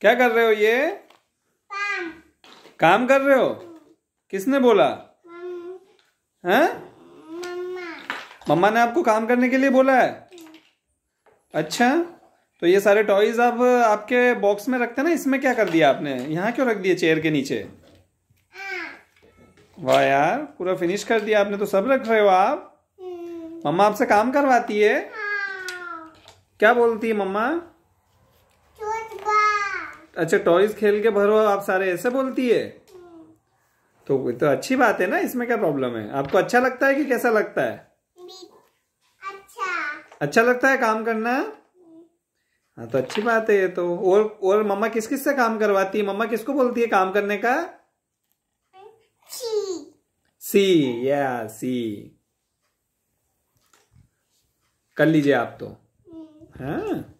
क्या कर रहे हो ये काम कर रहे हो किसने बोला है हाँ? मम्मा ने आपको काम करने के लिए बोला है अच्छा तो ये सारे टॉयज आप आपके बॉक्स में रखते ना इसमें क्या कर दिया आपने यहाँ क्यों रख दिए चेयर के नीचे हाँ। वाह यार पूरा फिनिश कर दिया आपने तो सब रख रहे हो आप हम्म। मम्मा आपसे काम करवाती है हाँ। क्या बोलती है मम्मा अच्छा टॉयज खेल के भरो आप सारे ऐसे बोलती है तो तो अच्छी बात है ना इसमें क्या प्रॉब्लम है आपको अच्छा लगता है कि कैसा लगता है अच्छा अच्छा लगता है काम करना हाँ तो अच्छी बात है ये तो और और मम्मा किस किस से काम करवाती है मम्मा किसको बोलती है काम करने का सी या सी कर लीजिए आप तो हम्म। हाँ